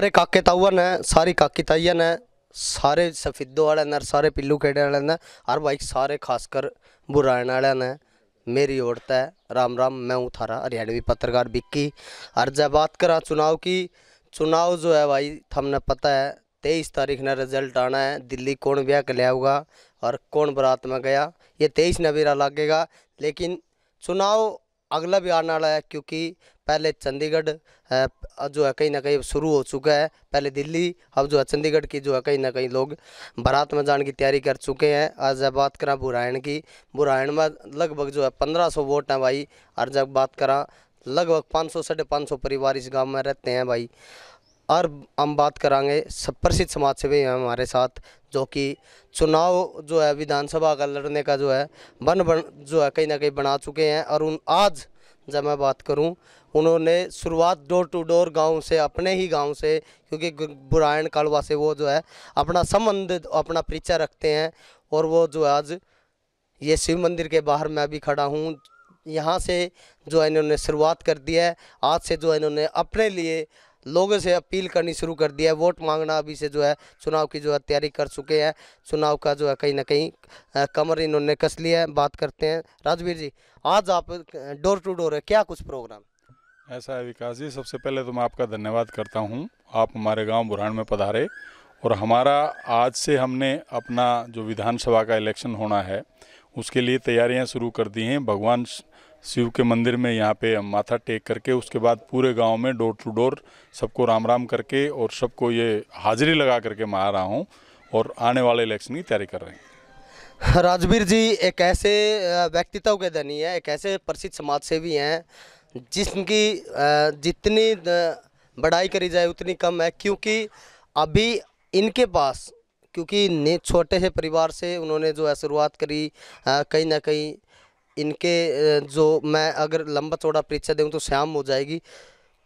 सारे काके तावन ने सारी काकी तायन ने सारे सफिदो वाले ने सारे पिल्लू खेड़े वाले ने हर भाई सारे खासकर बुराण वाले ने मेरी औरत है राम राम मैं हूँ थारा हरियाणवी पत्रकार बिक्की और जब बात करा चुनाव की चुनाव जो है भाई थमने पता है तेईस तारीख ने रिजल्ट आना है दिल्ली कौन ब्याह के लिया होगा और कौन बारात में गया ये तेईस नबीरा लगेगा लेकिन चुनाव अगला भी आने वाला है क्योंकि पहले चंडीगढ़ जो है कहीं ना कहीं शुरू हो चुका है पहले दिल्ली अब जो है चंडीगढ़ की जो है कहीं ना कहीं लोग बारात में जाने की तैयारी कर चुके हैं और जब बात करा बुरायण की बुरायण में लगभग जो है पंद्रह सौ वोट हैं भाई और जब बात करा लगभग पाँच सौ साढ़े पाँच सौ परिवार इस गाँव में रहते हैं भाई और हम बात कराएंगे प्रसिद्ध समाज सेवी हैं हमारे साथ जो कि चुनाव जो है विधानसभा का लड़ने का जो है बन बन जो है कहीं ना कहीं बना चुके हैं और उन आज जब मैं बात करूं उन्होंने शुरुआत डोर टू डोर गांव से अपने ही गांव से क्योंकि बुरायण कालवा से वो जो है अपना संबंध अपना परिचय रखते हैं और वो जो आज ये शिव मंदिर के बाहर मैं भी खड़ा हूँ यहाँ से जो इन्होंने शुरुआत कर दी है आज से जो इन्होंने अपने लिए लोगों से अपील करनी शुरू कर दिया है वोट मांगना अभी से जो है चुनाव की जो है तैयारी कर चुके हैं चुनाव का जो है कहीं ना कहीं कमर इन्होंने कस लिया है बात करते हैं राजवीर जी आज आप डोर टू डोर है क्या कुछ प्रोग्राम ऐसा है विकास जी सबसे पहले तो मैं आपका धन्यवाद करता हूँ आप हमारे गांव बुरहान में पधारे और हमारा आज से हमने अपना जो विधानसभा का इलेक्शन होना है उसके लिए तैयारियां शुरू कर दी हैं भगवान शिव के मंदिर में यहाँ पे हम माथा टेक करके उसके बाद पूरे गांव में डोर टू डोर सबको राम राम करके और सबको ये हाजिरी लगा करके मैं आ रहा हूँ और आने वाले इलेक्शन की तैयारी कर रहे हैं राजवीर जी एक ऐसे व्यक्तित्व के धनी है एक ऐसे प्रसिद्ध समाज सेवी हैं जिसकी जितनी बढ़ाई करी जाए उतनी कम है क्योंकि अभी इनके पास क्योंकि ने छोटे से परिवार से उन्होंने जो है शुरुआत करी कहीं ना कहीं इनके जो मैं अगर लंबा चौड़ा परीक्षा दूँ तो श्याम हो जाएगी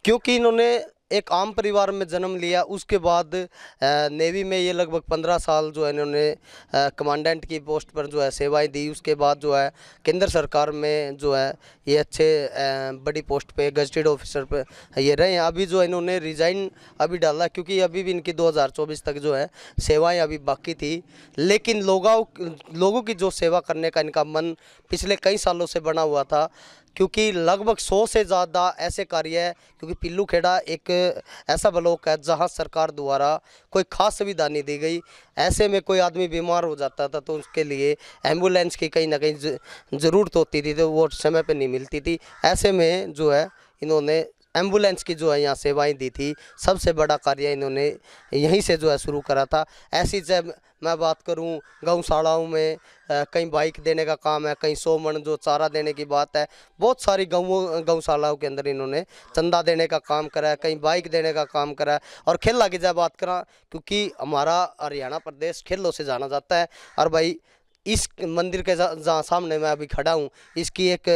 क्योंकि इन्होंने एक आम परिवार में जन्म लिया उसके बाद नेवी में ये लगभग पंद्रह साल जो है इन्होंने कमांडेंट की पोस्ट पर जो है सेवाएं दी उसके बाद जो है केंद्र सरकार में जो है ये अच्छे बड़ी पोस्ट पे गजटेड ऑफिसर पे ये रहे हैं अभी जो इन्होंने रिज़ाइन अभी डाला क्योंकि अभी भी इनकी 2024 तक जो है सेवाएँ अभी बाकी थी लेकिन लोगों लोगों की जो सेवा करने का इनका मन पिछले कई सालों से बना हुआ था क्योंकि लगभग सौ से ज़्यादा ऐसे कार्य है क्योंकि पिल्लू खेड़ा एक ऐसा ब्लॉक है जहाँ सरकार द्वारा कोई खास सुविधा नहीं दी गई ऐसे में कोई आदमी बीमार हो जाता था तो उसके लिए एम्बुलेंस की कहीं ना कहीं ज़रूरत होती थी तो वो समय पर नहीं मिलती थी ऐसे में जो है इन्होंने एम्बुलेंस की जो है यहाँ सेवाएं दी थी सबसे बड़ा कार्य इन्होंने यहीं से जो है शुरू करा था ऐसी जब मैं बात करूँ गौशालाओं में कहीं बाइक देने का काम है कहीं सोमन जो चारा देने की बात है बहुत सारी गाँवों गौशालाओं के अंदर इन्होंने चंदा देने का काम करा है कहीं बाइक देने का काम करा है और खेला की जब बात करा क्योंकि हमारा हरियाणा प्रदेश खेलों से जाना जाता है और भाई इस मंदिर के जहाँ सामने मैं अभी खड़ा हूँ इसकी एक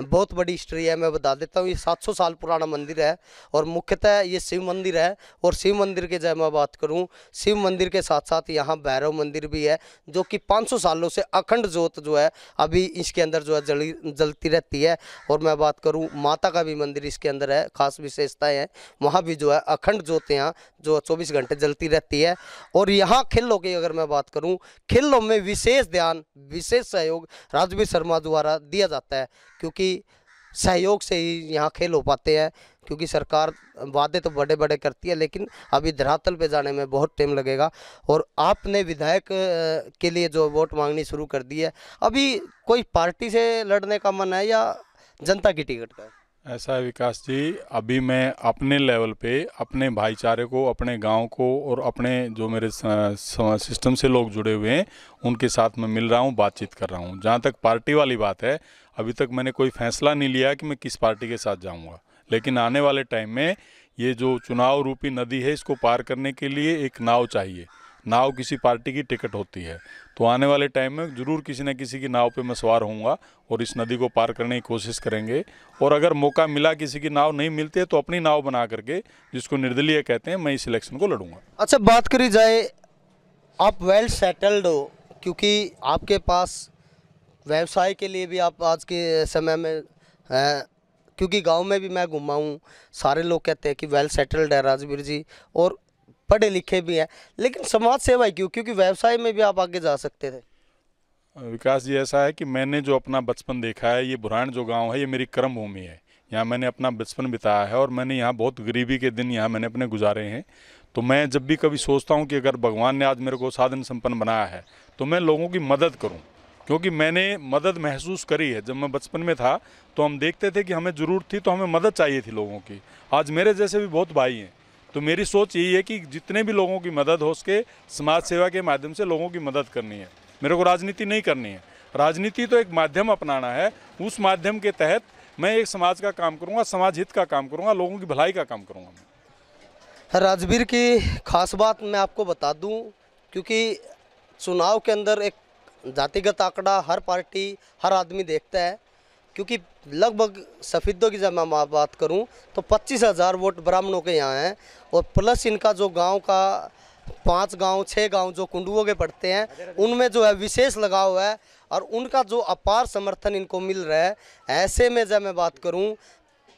बहुत बड़ी हिस्ट्री है मैं बता देता हूँ ये 700 साल पुराना मंदिर है और मुख्यतः ये शिव मंदिर है और शिव मंदिर के जब मैं बात करूँ शिव मंदिर के साथ साथ यहाँ भैरव मंदिर भी है जो कि 500 सालों से अखंड जोत जो है अभी इसके अंदर जो है जली जलती रहती है और मैं बात करूँ माता का भी मंदिर इसके अंदर है खास विशेषताएँ हैं वहाँ भी जो है अखंड जोत यहाँ जो चौबीस घंटे जलती रहती है और यहाँ खिलों की अगर मैं बात करूँ खिलों में विशेष ध्यान विशेष सहयोग राजवीर शर्मा द्वारा दिया जाता है क्योंकि की सहयोग से ही यहाँ खेल हो पाते हैं क्योंकि सरकार वादे तो बड़े बड़े करती है लेकिन अभी धरातल पे जाने में बहुत टाइम लगेगा और आपने विधायक के लिए जो वोट मांगनी शुरू कर दी है अभी कोई पार्टी से लड़ने का मन है या जनता की टिकट का ऐसा है विकास जी अभी मैं अपने लेवल पे अपने भाईचारे को अपने गांव को और अपने जो मेरे सिस्टम से लोग जुड़े हुए हैं उनके साथ मैं मिल रहा हूँ बातचीत कर रहा हूँ जहाँ तक पार्टी वाली बात है अभी तक मैंने कोई फैसला नहीं लिया कि मैं किस पार्टी के साथ जाऊँगा लेकिन आने वाले टाइम में ये जो चुनाव रूपी नदी है इसको पार करने के लिए एक नाव चाहिए नाव किसी पार्टी की टिकट होती है तो आने वाले टाइम में ज़रूर किसी न किसी की नाव पे मैं सवार होऊंगा और इस नदी को पार करने की कोशिश करेंगे और अगर मौका मिला किसी की नाव नहीं मिलती है तो अपनी नाव बना करके जिसको निर्दलीय कहते हैं मैं इस इलेक्शन को लड़ूंगा अच्छा बात करी जाए आप वेल सेटल्ड हो क्योंकि आपके पास व्यवसाय के लिए भी आप आज के समय में आ, क्योंकि गांव में भी मैं घुमा हूँ सारे लोग कहते हैं कि वेल सेटल्ड है राजवीर जी और पढ़े लिखे भी हैं लेकिन समाज सेवा क्यों क्योंकि व्यवसाय में भी आप आगे जा सकते थे विकास जी ऐसा है कि मैंने जो अपना बचपन देखा है ये बुरान जो गांव है ये मेरी कर्म भूमि है यहाँ मैंने अपना बचपन बिताया है और मैंने यहाँ बहुत गरीबी के दिन यहाँ मैंने अपने गुजारे हैं तो मैं जब भी कभी सोचता हूँ कि अगर भगवान ने आज मेरे को साधन संपन्न बनाया है तो मैं लोगों की मदद करूँ क्योंकि मैंने मदद महसूस करी है जब मैं बचपन में था तो हम देखते थे कि हमें ज़रूरत थी तो हमें मदद चाहिए थी लोगों की आज मेरे जैसे भी बहुत भाई हैं तो मेरी सोच यही है कि जितने भी लोगों की मदद हो सके समाज सेवा के माध्यम से लोगों की मदद करनी है मेरे को राजनीति नहीं करनी है राजनीति तो एक माध्यम अपनाना है उस माध्यम के तहत मैं एक समाज का काम करूँगा समाज हित का काम करूँगा लोगों की भलाई का काम करूँगा मैं राजवीर की खास बात मैं आपको बता दूँ क्योंकि चुनाव के अंदर एक जातिगत आंकड़ा हर पार्टी हर आदमी देखता है क्योंकि लगभग सफ़ेदों की जब मैं बात करूं तो पच्चीस हज़ार वोट ब्राह्मणों के यहाँ हैं और प्लस इनका जो गांव का पांच गांव छह गांव जो कुंडुओं के पड़ते हैं उनमें जो है विशेष लगाव है और उनका जो अपार समर्थन इनको मिल रहा है ऐसे में जब मैं बात करूं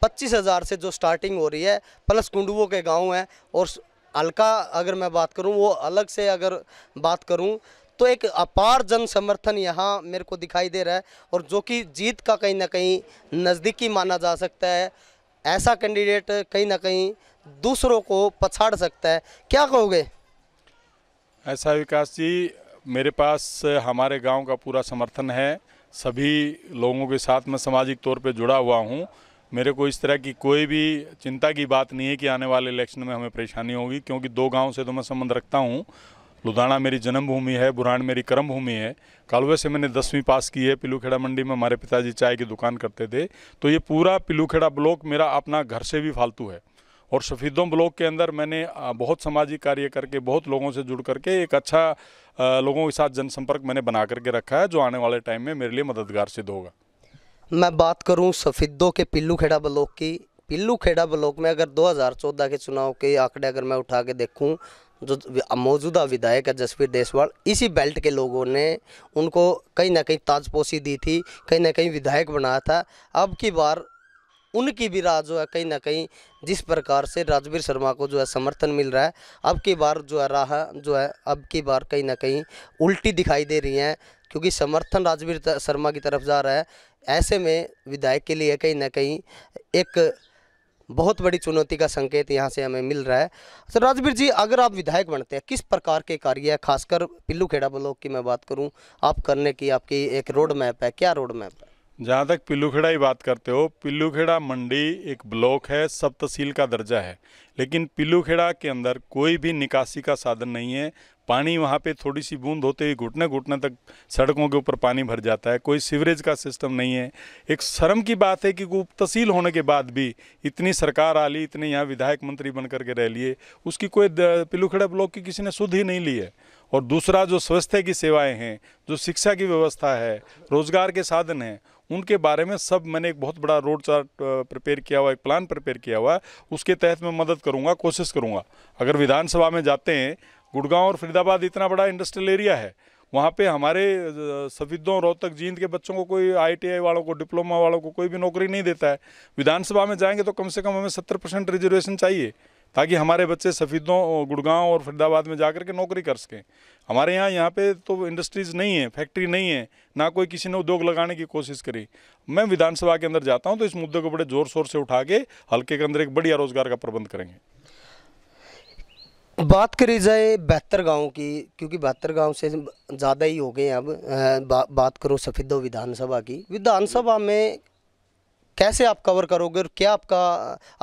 पच्चीस हज़ार से जो स्टार्टिंग हो रही है प्लस कुंडुओं के गाँव हैं और हल्का अगर मैं बात करूं वो अलग से अगर बात करूं तो एक अपार जन समर्थन यहाँ मेरे को दिखाई दे रहा है और जो कि जीत का कहीं ना कहीं नज़दीकी माना जा सकता है ऐसा कैंडिडेट कहीं ना कहीं दूसरों को पछाड़ सकता है क्या कहोगे ऐसा विकास जी मेरे पास हमारे गांव का पूरा समर्थन है सभी लोगों के साथ मैं सामाजिक तौर पे जुड़ा हुआ हूं मेरे को इस तरह की कोई भी चिंता की बात नहीं है कि आने वाले इलेक्शन में हमें परेशानी होगी क्योंकि दो गांव से तो मैं संबंध रखता हूं लुधाना मेरी जन्मभूमि है बुरान मेरी कर्म भूमि है कालवे से मैंने दसवीं पास की है पिलूखेड़ा मंडी में हमारे पिताजी चाय की दुकान करते थे तो ये पूरा पिलूखेड़ा ब्लॉक मेरा अपना घर से भी फालतू है और सफ़ीदों ब्लॉक के अंदर मैंने बहुत सामाजिक कार्य करके बहुत लोगों से जुड़ करके एक अच्छा लोगों के साथ जनसंपर्क मैंने बना करके रखा है जो आने वाले टाइम में मेरे लिए मददगार सिद्ध होगा मैं बात करूँ सफ़ीदों के पिल्लू खेड़ा ब्लॉक की पिल्लू खेड़ा ब्लॉक में अगर 2014 के चुनाव के आंकड़े अगर मैं उठा के देखूं जो मौजूदा विधायक है जसवीर देसवाल इसी बेल्ट के लोगों ने उनको कहीं ना कहीं ताजपोशी दी थी कहीं ना कहीं विधायक बनाया था अब की बार उनकी भी राह जो है कहीं ना कहीं जिस प्रकार से राजवीर शर्मा को जो है समर्थन मिल रहा है अब की बार जो है राह जो है अब की बार कहीं ना कहीं उल्टी दिखाई दे रही हैं क्योंकि समर्थन राजवीर शर्मा की तरफ जा रहा है ऐसे में विधायक के लिए कहीं ना कहीं एक बहुत बड़ी चुनौती का संकेत यहाँ से हमें मिल रहा है सर राजवीर जी अगर आप विधायक बनते हैं किस प्रकार के कार्य खासकर पिल्लू खेड़ा ब्लॉक की मैं बात करूँ आप करने की आपकी एक रोड मैप है क्या रोड मैप है जहाँ तक पिल्लूखेड़ा ही बात करते हो पिल्लूखेड़ा मंडी एक ब्लॉक है सब तहसील का दर्जा है लेकिन पिल्लूखेड़ा के अंदर कोई भी निकासी का साधन नहीं है पानी वहाँ पे थोड़ी सी बूंद होते ही घुटने घुटने तक सड़कों के ऊपर पानी भर जाता है कोई सीवरेज का सिस्टम नहीं है एक शर्म की बात है कि उप तहसील होने के बाद भी इतनी सरकार आ ली इतने यहाँ विधायक मंत्री बन करके रह लिए उसकी कोई पिल्लूखेड़ा ब्लॉक की किसी ने सुध ही नहीं ली है और दूसरा जो स्वास्थ्य की सेवाएँ हैं जो शिक्षा की व्यवस्था है रोज़गार के साधन हैं उनके बारे में सब मैंने एक बहुत बड़ा रोड चार्ट प्रिपेयर किया हुआ एक प्लान प्रिपेयर किया हुआ उसके तहत मैं मदद करूँगा कोशिश करूँगा अगर विधानसभा में जाते हैं गुड़गांव और फरीदाबाद इतना बड़ा इंडस्ट्रियल एरिया है वहाँ पे हमारे सफीदों रोहतक जींद के बच्चों को कोई आईटीआई वालों को डिप्लोमा वालों को कोई भी नौकरी नहीं देता है विधानसभा में जाएंगे तो कम से कम हमें सत्तर परसेंट रिजर्वेशन चाहिए ताकि हमारे बच्चे सफ़ीदों गुड़गांव और फरीदाबाद में जा कर के नौकरी कर सकें हमारे यहाँ यहाँ पे तो इंडस्ट्रीज़ नहीं है फैक्ट्री नहीं है ना कोई किसी ने उद्योग लगाने की कोशिश करी मैं विधानसभा के अंदर जाता हूँ तो इस मुद्दे को बड़े ज़ोर शोर से उठा के हल्के के अंदर एक बढ़िया रोज़गार का प्रबंध करेंगे बात करी जाए बेहतर गाँव की क्योंकि बेहतर गाँव से ज़्यादा ही हो गए अब बा, बात करो सफ़ीदो विधानसभा की विधानसभा में कैसे आप कवर करोगे और क्या आपका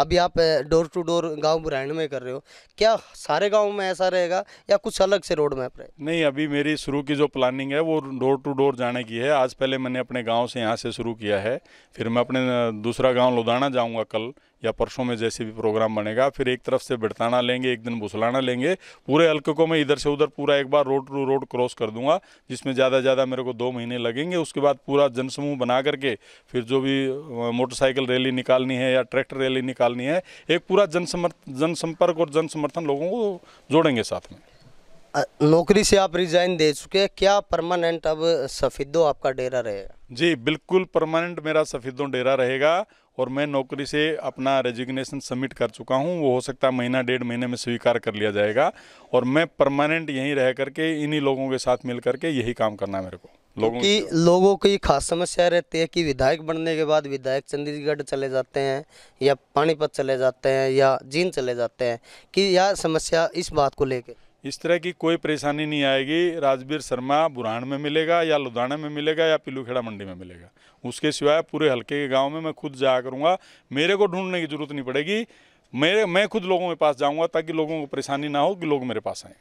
अभी आप डोर टू डोर गांव बुराइंड में कर रहे हो क्या सारे गांव में ऐसा रहेगा या कुछ अलग से रोड मैप रहेगा नहीं अभी मेरी शुरू की जो प्लानिंग है वो डोर टू डोर जाने की है आज पहले मैंने अपने गांव से यहाँ से शुरू किया है फिर मैं अपने दूसरा गांव लुधाना जाऊँगा कल या परसों में जैसे भी प्रोग्राम बनेगा फिर एक तरफ से बिड़ताना लेंगे एक दिन भुसलाना लेंगे पूरे हल्के को मैं इधर से उधर पूरा एक बार रोड टू रोड क्रॉस कर दूंगा जिसमें ज़्यादा से ज़्यादा मेरे को दो महीने लगेंगे उसके बाद पूरा जनसमूह बना करके फिर जो भी मोटरसाइकिल रैली निकालनी है या ट्रैक्टर रैली निकालनी है एक पूरा जनसमर्थ जनसंपर्क और जनसमर्थन लोगों को जोड़ेंगे साथ में नौकरी से आप रिजाइन दे चुके हैं क्या परमानेंट अब सफेदो आपका डेरा रहेगा जी बिल्कुल परमानेंट मेरा सफ़ेदों डेरा रहेगा और मैं नौकरी से अपना रेजिग्नेशन सबमिट कर चुका हूं वो हो सकता है महीना डेढ़ महीने में स्वीकार कर लिया जाएगा और मैं परमानेंट यहीं रह करके इन्हीं लोगों के साथ मिल करके यही काम करना है मेरे को लोगों की लोगों की खास समस्या रहती है कि विधायक बनने के बाद विधायक चंडीगढ़ चले जाते हैं या पानीपत चले जाते हैं या जींद चले जाते हैं कि यह समस्या इस बात को लेकर इस तरह की कोई परेशानी नहीं आएगी राजवीर शर्मा बुरहान में मिलेगा या लुधाना में मिलेगा या पिलूखेड़ा मंडी में मिलेगा उसके सिवाय पूरे हल्के के गांव में मैं खुद जाया करूँगा मेरे को ढूंढने की ज़रूरत नहीं पड़ेगी मेरे मैं खुद लोगों के पास जाऊँगा ताकि लोगों को परेशानी ना हो कि लोग मेरे पास आए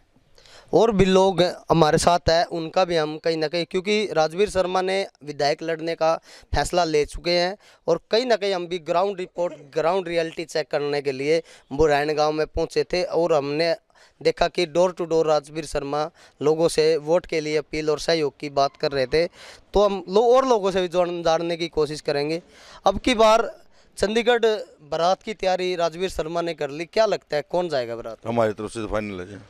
और भी लोग हमारे साथ है उनका भी हम कहीं ना कहीं क्योंकि राजवीर शर्मा ने विधायक लड़ने का फैसला ले चुके हैं और कहीं ना कहीं हम भी ground report ground reality check करने के लिए बुरैन गांव में पहुंचे थे और हमने देखा कि door to door Rajveer Sharma लोगों से वोट के लिए अपील और सहयोग की बात कर रहे थे तो हम लो और लोगों से भी जानने की कोशिश करेंगे अब की बार चंडीगढ़ बारात की तैयारी राजवीर शर्मा ने कर ली क्या लगता है कौन जाएगा बारात हमारी तरफ से फाइनल तो है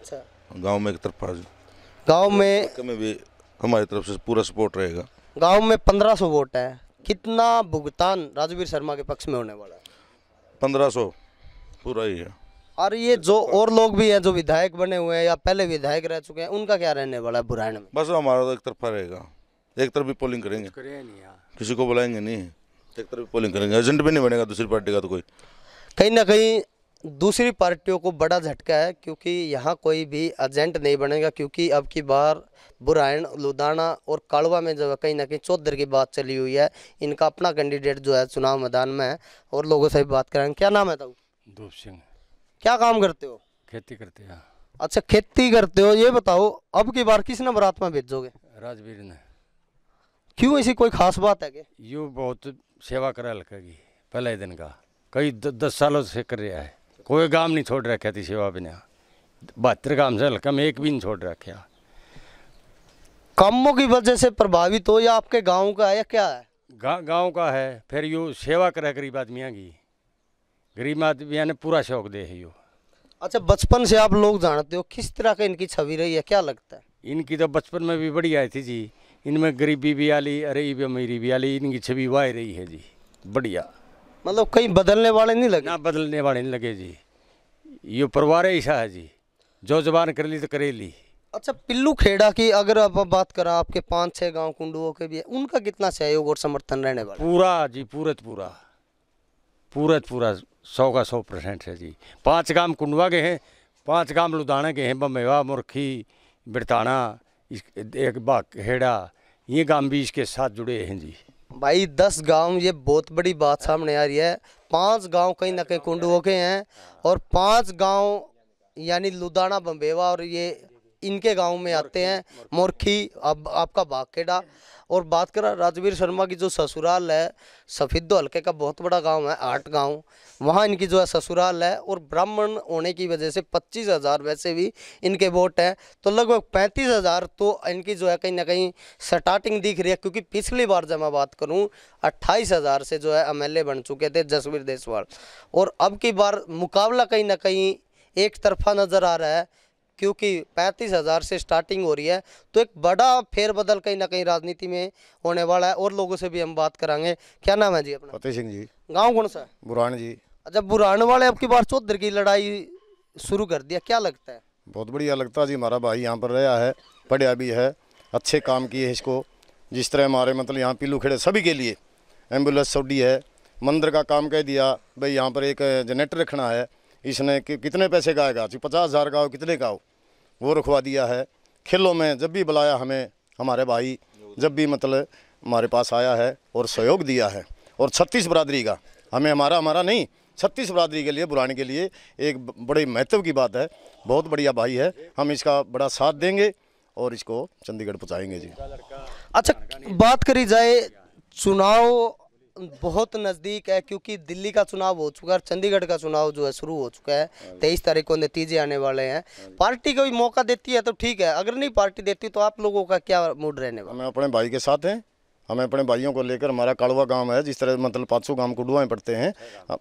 अच्छा गाँव में एक तरफ गाँव तो में, भी हमारी तरफ से पूरा सपोर्ट रहेगा गाँव में पंद्रह सौ वोट है कितना भुगतान राजवीर शर्मा के पक्ष में होने वाला है पंद्रह सौ पूरा ही है और ये जो अच्छा। और लोग भी हैं जो विधायक बने हुए हैं या पहले विधायक रह चुके हैं उनका क्या रहने वाला है बुरायण में बस हमारा तो एक तरफा रहेगा एक तरफ भी पोलिंग करेंगे किसी को बुलाएंगे नहीं एक तरफ पोलिंग करेंगे एजेंट भी नहीं बनेगा दूसरी पार्टी का तो कोई कहीं ना कहीं दूसरी पार्टियों को बड़ा झटका है क्योंकि यहाँ कोई भी एजेंट नहीं बनेगा क्योंकि अब की बार बुरायण लुधाना और काड़वा में जो है कहीं ना कहीं चौधरी की बात चली हुई है इनका अपना कैंडिडेट जो है चुनाव मैदान में है और लोगों से भी बात करेंगे क्या नाम है तब धूप सिंह क्या काम करते हो खेती करते हैं हाँ। अच्छा खेती करते हो ये बताओ अब की बार किसने नंबर में भेजोगे राजवीर ने क्यों ऐसी कोई खास बात है यू बहुत सेवा करा लगेगी पहले दिन का कई द, दस सालों से कर रहा है कोई काम नहीं छोड़ रखा थी सेवा बिना बहत्तर काम से कम एक भी नहीं छोड़ रखा कामों की वजह से प्रभावित हो या आपके गांव का है या क्या है गा, गांव का है फिर यू सेवा करा गरीब आदमी की गरीब आदमी ने पूरा शौक दे है यो अच्छा बचपन से आप लोग जानते हो किस तरह का इनकी छवि रही है क्या लगता है इनकी तो बचपन में भी बढ़िया थी जी इनमें गरीबी भी आली अरे भी अमीरी भी आली इनकी छवि वाई रही है जी बढ़िया मतलब कहीं बदलने वाले नहीं लगे ना बदलने वाले नहीं लगे जी ये परिवार ऐसा है जी जो जबान कर ली तो करे ली अच्छा पिल्लू खेड़ा की अगर आप बात करा आपके पाँच छः गांव कुंडुओं के भी उनका कितना सहयोग और समर्थन रहने वाला पूरा जी पूरा पूरा पूरा पूरा सौ का सौ परसेंट है जी पांच गांव कुंडवा के हैं पांच गांव लुधाना के हैं बमेवा मुरखी बिरताना एक हेड़ा ये गांव भी इसके साथ जुड़े हैं जी भाई दस गांव ये बहुत बड़ी बात सामने आ रही है पांच गांव कहीं ना कहीं कुंडुओं के हैं और पांच गांव यानी लुधाना बम्बेवा और ये इनके गांव में आते हैं मुरखी अब आपका बागखेड़ा और बात करा राजवीर शर्मा की जो ससुराल है सफ़ीदो हल्के का बहुत बड़ा गांव है आठ गांव वहाँ इनकी जो है ससुराल है और ब्राह्मण होने की वजह से पच्चीस हज़ार वैसे भी इनके वोट हैं तो लगभग पैंतीस हज़ार तो इनकी जो है कहीं ना कहीं स्टार्टिंग दिख रही है क्योंकि पिछली बार जब मैं बात करूँ अट्ठाईस हज़ार से जो है एम बन चुके थे जसवीर देसवाल और अब की बार मुकाबला कहीं ना कहीं एक तरफा नज़र आ रहा है क्योंकि पैंतीस हज़ार से स्टार्टिंग हो रही है तो एक बड़ा फेरबदल कहीं ना कहीं राजनीति में होने वाला है और लोगों से भी हम बात कराएंगे क्या नाम है जी अपना फतेह सिंह जी गाँव कौन सा बुरान जी अच्छा बुरान वाले अब बार चौधर की लड़ाई शुरू कर दिया क्या लगता है बहुत बढ़िया लगता है जी हमारा भाई यहाँ पर रहा है पढ़िया भी है अच्छे काम किए हैं इसको जिस तरह हमारे मतलब यहाँ पीलू खेड़े सभी के लिए एम्बुलेंस सोडी है मंदिर का काम कह दिया भाई यहाँ पर एक जनरेटर रखना है इसने कि, कितने पैसे का आएगा जी पचास हज़ार का हो कितने का हो वो रखवा दिया है खेलों में जब भी बुलाया हमें हमारे भाई जब भी मतलब हमारे पास आया है और सहयोग दिया है और छत्तीस बरादरी का हमें हमारा हमारा नहीं छत्तीस बरादरी के लिए बुलाने के लिए एक बड़े महत्व की बात है बहुत बढ़िया भाई है हम इसका बड़ा साथ देंगे और इसको चंडीगढ़ पहुँचाएंगे जी अच्छा बात करी जाए चुनाव बहुत नज़दीक है क्योंकि दिल्ली का चुनाव हो चुका है चंडीगढ़ का चुनाव जो है शुरू हो चुका है हाँ तेईस तारीख को नतीजे आने वाले हैं हाँ पार्टी को भी मौका देती है तो ठीक है अगर नहीं पार्टी देती तो आप लोगों का क्या मूड रहने वाला हमें अपने भाई के साथ हैं हमें अपने भाइयों को लेकर हमारा काड़वा गांव है जिस तरह मतलब पाँच गांव कुंडुआ में पड़ते हैं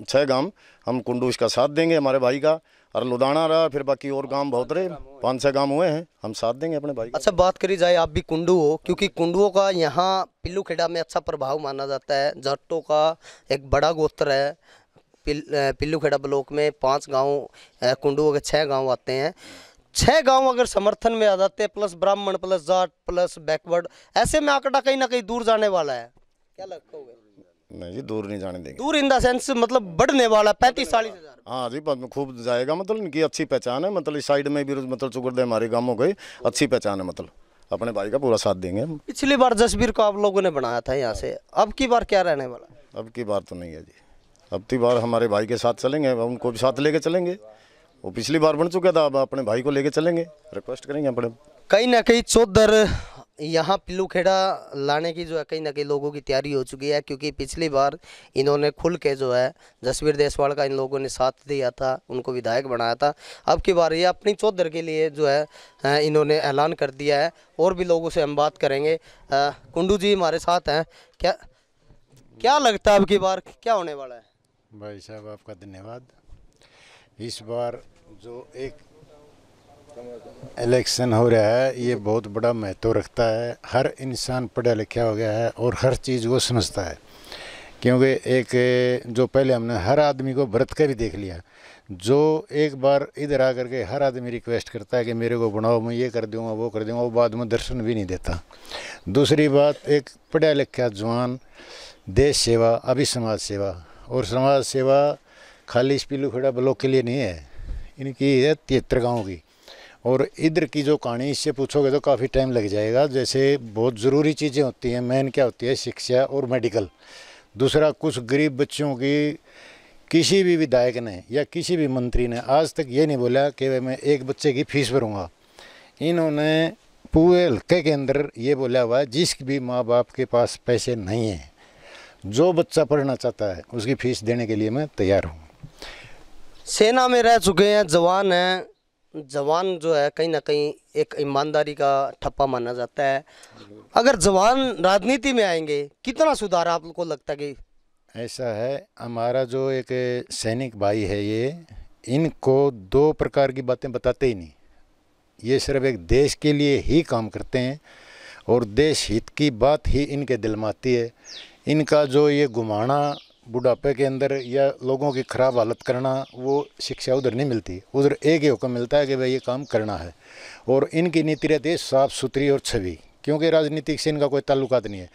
छः गांव हम कुंडू इसका साथ देंगे हमारे भाई का और लुधाना रहा फिर बाकी और हाँ, गांव बहुत रहे पाँच छः गांव हुए हैं हम साथ देंगे अपने भाई अच्छा बात करी जाए आप भी कुंडू हो क्योंकि कुंडुओं का यहाँ पिल्लू खेड़ा में अच्छा प्रभाव माना जाता है जट्टों का एक बड़ा गोत्र है पिल, पिल्लू खेड़ा ब्लॉक में पाँच गाँव कुंडुओं के छः गाँव आते हैं छह गांव अगर समर्थन में आ जाते हैं प्लस ब्राह्मण प्लस जाट प्लस बैकवर्ड ऐसे में आंकड़ा कहीं ना कहीं दूर जाने वाला है क्या लगता होगा नहीं जी दूर नहीं जाने देंगे दूर इन द सेंस मतलब बढ़ने वाला पैंतीस चालीस हाँ जी खूब जाएगा मतलब इनकी अच्छी पहचान है मतलब इस साइड में भी मतलब चुगर दे हमारे गाँव गई अच्छी पहचान है मतलब अपने भाई का पूरा साथ देंगे पिछली बार जसबीर को आप लोगों ने बनाया था यहाँ से अब की बार क्या रहने वाला अब की बार तो नहीं है जी अब की बार हमारे भाई के साथ चलेंगे उनको भी साथ लेके चलेंगे वो पिछली बार बन चुका था अब अपने भाई को लेके चलेंगे रिक्वेस्ट करेंगे अपने कहीं ना कहीं चौधर यहाँ पिल्लू खेड़ा लाने की जो है कहीं ना कहीं लोगों की तैयारी हो चुकी है क्योंकि पिछली बार इन्होंने खुल के जो है जसवीर देसवाल का इन लोगों ने साथ दिया था उनको विधायक बनाया था अब की बार ये अपनी चौधर के लिए जो है इन्होंने ऐलान कर दिया है और भी लोगों से हम बात करेंगे कुंडू जी हमारे साथ हैं क्या क्या लगता है अब की बार क्या होने वाला है भाई साहब आपका धन्यवाद इस बार जो एक इलेक्शन हो रहा है ये बहुत बड़ा महत्व रखता है हर इंसान पढ़ा लिखा हो गया है और हर चीज़ को समझता है क्योंकि एक जो पहले हमने हर आदमी को व्रत कर ही देख लिया जो एक बार इधर आ के हर आदमी रिक्वेस्ट करता है कि मेरे को बनाओ मैं ये कर दूंगा वो कर दूंगा वो बाद में दर्शन भी नहीं देता दूसरी बात एक पढ़ा लिखा जवान देश सेवा अभी समाज सेवा और समाज सेवा खाली स्पीलू खेड़ा ब्लॉक के लिए नहीं है इनकी है तिहत्तर गाँव की और इधर की जो कहानी इससे पूछोगे तो काफ़ी टाइम लग जाएगा जैसे बहुत ज़रूरी चीज़ें होती हैं मेन क्या होती है शिक्षा और मेडिकल दूसरा कुछ गरीब बच्चों की किसी भी विधायक ने या किसी भी मंत्री ने आज तक ये नहीं बोला कि मैं एक बच्चे की फीस भरूँगा इन्होंने पूरे हल्के के अंदर ये बोला हुआ है जिस भी माँ बाप के पास पैसे नहीं हैं जो बच्चा पढ़ना चाहता है उसकी फ़ीस देने के लिए मैं तैयार हूँ सेना में रह चुके हैं जवान हैं जवान जो है कहीं ना कहीं एक ईमानदारी का ठप्पा माना जाता है अगर जवान राजनीति में आएंगे कितना सुधार आप लोग को लगता है कि ऐसा है हमारा जो एक सैनिक भाई है ये इनको दो प्रकार की बातें बताते ही नहीं ये सिर्फ एक देश के लिए ही काम करते हैं और देश हित की बात ही इनके दिल में आती है इनका जो ये घुमाना बुढ़ापे के अंदर या लोगों की ख़राब हालत करना वो शिक्षा उधर नहीं मिलती उधर एक ही हुक्म मिलता है कि भाई ये काम करना है और इनकी नीति रहती है साफ़ सुथरी और छवि क्योंकि राजनीतिक से इनका कोई ताल्लुकात नहीं है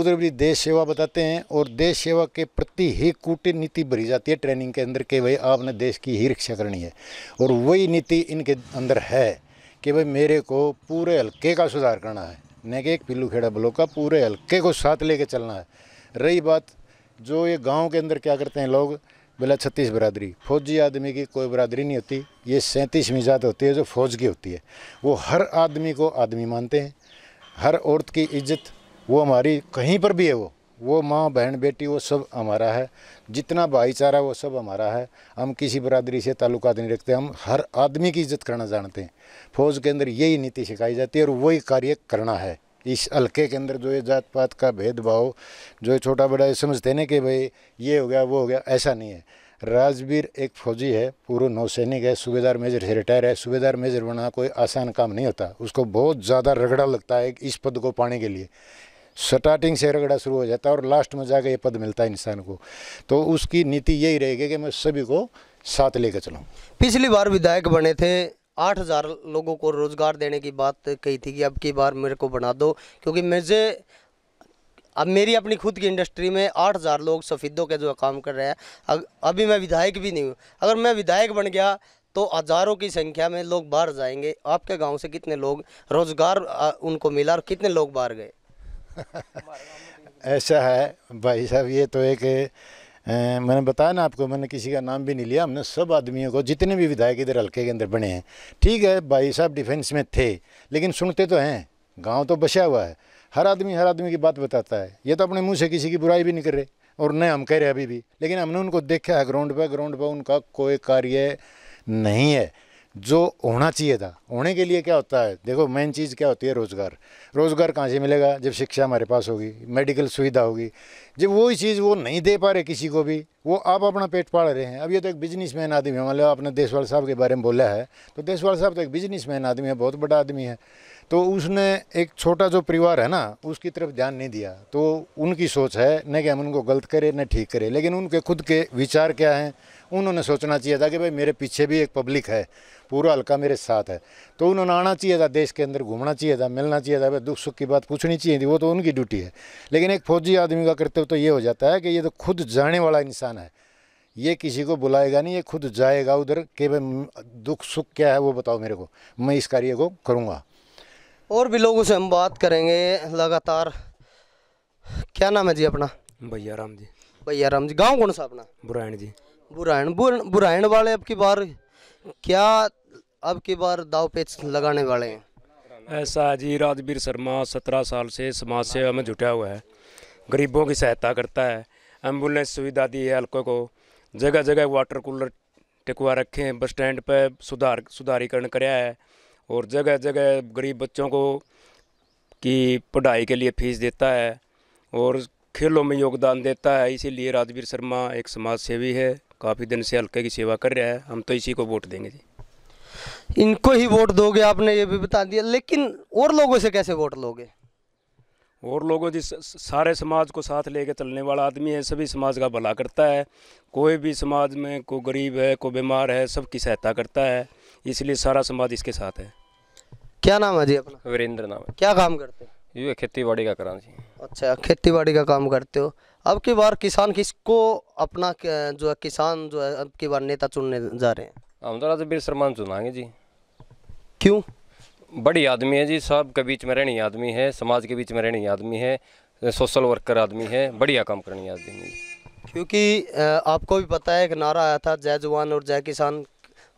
उधर भी देश सेवा बताते हैं और देश सेवा के प्रति ही नीति भरी जाती है ट्रेनिंग के अंदर कि भाई आपने देश की ही रक्षा करनी है और वही नीति इनके अंदर है कि भाई मेरे को पूरे हल्के का सुधार करना है न कि एक पिल्लू खेड़ा ब्लॉक का पूरे हल्के को साथ लेके चलना है रही बात जो ये गांव के अंदर क्या करते हैं लोग बोला छत्तीस बरादरी फौजी आदमी की कोई बरादरी नहीं होती ये सैंतीसवीं जात होती है जो फौज की होती है वो हर आदमी को आदमी मानते हैं हर औरत की इज्जत वो हमारी कहीं पर भी है वो वो माँ बहन बेटी वो सब हमारा है जितना भाईचारा वो सब हमारा है हम किसी बरादरी से ताल्लुकात नहीं रखते हम हर आदमी की इज्जत करना जानते हैं फौज के अंदर यही नीति सिखाई जाती है और वही कार्य करना है इस हल्के के अंदर जो ये जात पात का भेदभाव जो छोटा बड़ा ये समझते ना कि भाई ये हो गया वो हो गया ऐसा नहीं है राजवीर एक फौजी है पूर्व नौसैनिक है सूबेदार मेजर से रिटायर है सूबेदार मेजर बनना कोई आसान काम नहीं होता उसको बहुत ज़्यादा रगड़ा लगता है इस पद को पाने के लिए स्टार्टिंग से रगड़ा शुरू हो जाता है और लास्ट में जाकर ये पद मिलता है इंसान को तो उसकी नीति यही रहेगी कि मैं सभी को साथ लेकर चलूँ पिछली बार विधायक बने थे आठ हज़ार लोगों को रोज़गार देने की बात कही थी कि अब की बार मेरे को बना दो क्योंकि मुझे अब मेरी अपनी खुद की इंडस्ट्री में आठ हज़ार लोग सफ़ेदों के जो काम कर रहे हैं अभी मैं विधायक भी नहीं हूँ अगर मैं विधायक बन गया तो हज़ारों की संख्या में लोग बाहर जाएंगे आपके गांव से कितने लोग रोज़गार उनको मिला और कितने लोग बाहर गए ऐसा है भाई साहब ये तो एक मैंने बताया ना आपको मैंने किसी का नाम भी नहीं लिया हमने सब आदमियों को जितने भी विधायक इधर हल्के के अंदर बने हैं ठीक है भाई साहब डिफेंस में थे लेकिन सुनते तो हैं गाँव तो बसा हुआ है हर आदमी हर आदमी की बात बताता है ये तो अपने मुँह से किसी की बुराई भी नहीं कर रहे और न हम कह रहे अभी भी लेकिन हमने उनको देखा है ग्राउंड पर ग्राउंड पर उनका कोई कार्य नहीं है जो होना चाहिए था होने के लिए क्या होता है देखो मेन चीज़ क्या होती है रोज़गार रोज़गार कहाँ से मिलेगा जब शिक्षा हमारे पास होगी मेडिकल सुविधा होगी जब वही चीज़ वो नहीं दे पा रहे किसी को भी वो आप अपना पेट पाल रहे हैं अब ये तो एक बिजनेसमैन आदमी है मान लो आपने देशवाल साहब के बारे में बोला है तो देशवाल साहब तो एक बिजनेसमैन आदमी है बहुत बड़ा आदमी है तो उसने एक छोटा जो परिवार है ना उसकी तरफ ध्यान नहीं दिया तो उनकी सोच है न कि हम उनको गलत करें न ठीक करें लेकिन उनके खुद के विचार क्या हैं उन्होंने सोचना चाहिए था कि भाई मेरे पीछे भी एक पब्लिक है पूरा हल्का मेरे साथ है तो उन्होंने आना चाहिए था देश के अंदर घूमना चाहिए था मिलना चाहिए था भाई दुख सुख की बात पूछनी चाहिए थी वो तो उनकी ड्यूटी है लेकिन एक फौजी आदमी का कर्तव्य तो ये हो जाता है कि ये तो खुद जाने वाला इंसान है ये किसी को बुलाएगा नहीं ये खुद जाएगा उधर कि भाई दुख सुख क्या है वो बताओ मेरे को मैं इस कार्य को करूँगा और भी लोगों से हम बात करेंगे लगातार क्या नाम है जी अपना भैया राम जी भैया राम जी गांव कौन सा अपना बुरायण जी बुरायण बुरायण वाले अब की बार क्या अब की बार दाव पेच लगाने वाले हैं ऐसा जी राजवीर शर्मा सत्रह साल से समाज सेवा में जुटा हुआ है गरीबों की सहायता करता है एम्बुलेंस सुविधा दी है हल्कों को जगह जगह वाटर कूलर टिकवा रखे हैं बस स्टैंड पर सुधार सुधारीकरण कराया है और जगह जगह गरीब बच्चों को की पढ़ाई के लिए फीस देता है और खेलों में योगदान देता है इसीलिए राजवीर शर्मा एक समाज सेवी है काफ़ी दिन से हल्के की सेवा कर रहा है हम तो इसी को वोट देंगे जी इनको ही वोट दोगे आपने ये भी बता दिया लेकिन और लोगों से कैसे वोट लोगे और लोगों जी सारे समाज को साथ लेके चलने वाला आदमी है सभी समाज का भला करता है कोई भी समाज में कोई गरीब है कोई बीमार है सबकी सहायता करता है इसलिए सारा समाज इसके साथ है क्या नाम है जी अपना वीरेंद्र नाम है क्या काम करते हो ये खेती बाड़ी का करा जी अच्छा खेती बाड़ी का काम करते हो अब की बार किसान किसको अपना जो है किसान जो है अब की बार नेता चुनने जा रहे हैं हम तो राजबीर शर्मा चुनाएंगे जी क्यों बड़ी आदमी है जी साहब के बीच में रहने आदमी है समाज के बीच में रहने आदमी है सोशल वर्कर आदमी है बढ़िया काम करने आदमी है क्योंकि आपको भी पता है एक नारा आया था जय जवान और जय किसान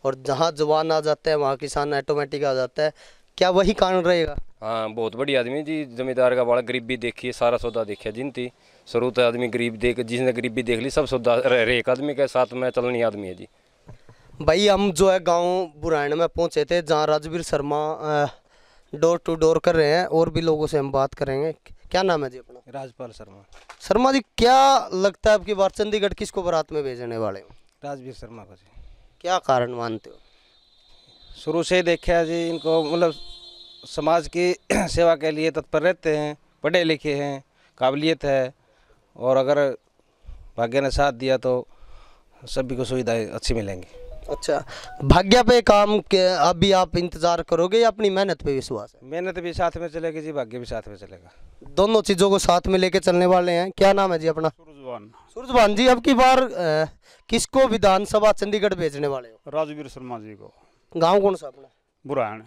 और जहाँ जवान आ जाते हैं वहाँ किसान ऑटोमेटिक आ जाता है क्या वही कारण रहेगा हाँ बहुत बड़ी आदमी जी जमींदार का बड़ा गरीबी देखी सारा सौदा देखिए जिनती शुरू तो आदमी गरीब देख जिसने गरीबी देख ली सब सौदा एक आदमी के साथ में चलनी आदमी है जी भाई हम जो है गांव बुराण में पहुंचे थे जहां Rajveer Sharma door to door कर रहे हैं और भी लोगों से हम बात करेंगे क्या नाम है जी अपना राजपाल शर्मा शर्मा जी क्या लगता है आपकी बार चंडीगढ़ किसको बारात में भेजने वाले हो राजवीर शर्मा को जी क्या कारण मानते हो शुरू से ही देखे है जी इनको मतलब समाज की सेवा के लिए तत्पर रहते हैं पढ़े लिखे हैं काबिलियत है और अगर भाग्य ने साथ दिया तो सभी को सुविधाएं अच्छी मिलेंगी अच्छा भाग्य पे काम के अभी आप इंतजार करोगे या अपनी मेहनत पे विश्वास है मेहनत भी साथ में चलेगी जी भाग्य भी साथ में चलेगा दोनों चीज़ों को साथ में लेके चलने वाले हैं क्या नाम है जी अपना सूरजवान सूरजवान जी अब की बार किसको विधानसभा चंडीगढ़ भेजने वाले हो राजवीर शर्मा जी को गाँव कौन सा अपना बुरायण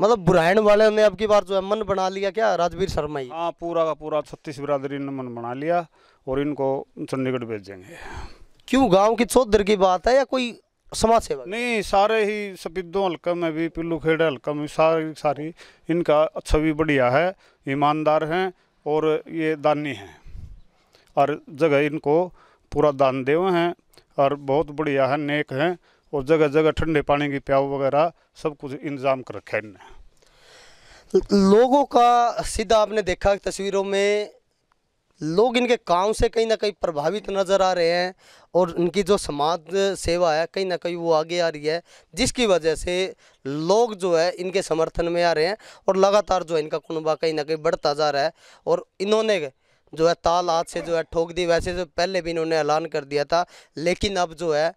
मतलब बुरायण वाले ने अब की बार जो है मन बना लिया क्या राजवीर शर्मा ही हाँ पूरा का पूरा छत्तीस बिरादरी ने मन बना लिया और इनको चंडीगढ़ भेजेंगे क्यों गांव की चौधर की बात है या कोई समाज सेवा नहीं सारे ही सफेदों हल्का में भी पिल्लू खेड़ा हल्का में सारी सारी इनका छवि बढ़िया है ईमानदार हैं और ये दानी हैं और जगह इनको पूरा दान देव हैं और बहुत बढ़िया है नेक हैं और जगह जगह ठंडे पानी की प्याव वगैरह सब कुछ इंतज़ाम कर रखा है लोगों का सीधा आपने देखा तस्वीरों में लोग इनके काम से कहीं ना कहीं प्रभावित नज़र आ रहे हैं और इनकी जो समाज सेवा है कहीं ना कहीं वो आगे आ रही है जिसकी वजह से लोग जो है इनके समर्थन में आ रहे हैं और लगातार जो है इनका कुनबा कहीं ना कहीं बढ़ता जा रहा है और इन्होंने जो है ताल हाथ से जो है ठोक दी वैसे जो तो पहले भी इन्होंने ऐलान कर दिया था लेकिन अब जो है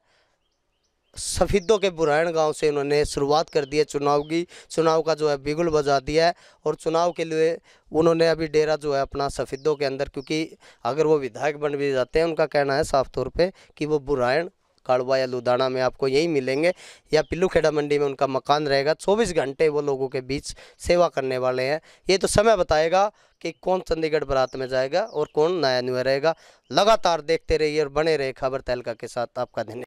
सफ़ीदों के बुरायण गांव से उन्होंने शुरुआत कर दी है चुनाव की चुनाव का जो है बिगुल बजा दिया है और चुनाव के लिए उन्होंने अभी डेरा जो है अपना सफ़ीदों के अंदर क्योंकि अगर वो विधायक बन भी जाते हैं उनका कहना है साफ तौर पे कि वो बुरायण काड़वा या लुधाना में आपको यही मिलेंगे या पिल्लू खेड़ा मंडी में उनका मकान रहेगा चौबीस घंटे वो लोगों के बीच सेवा करने वाले हैं ये तो समय बताएगा कि कौन चंडीगढ़ बारात में जाएगा और कौन नया नया रहेगा लगातार देखते रहिए और बने रहे खबर तहलका के साथ आपका धन्यवाद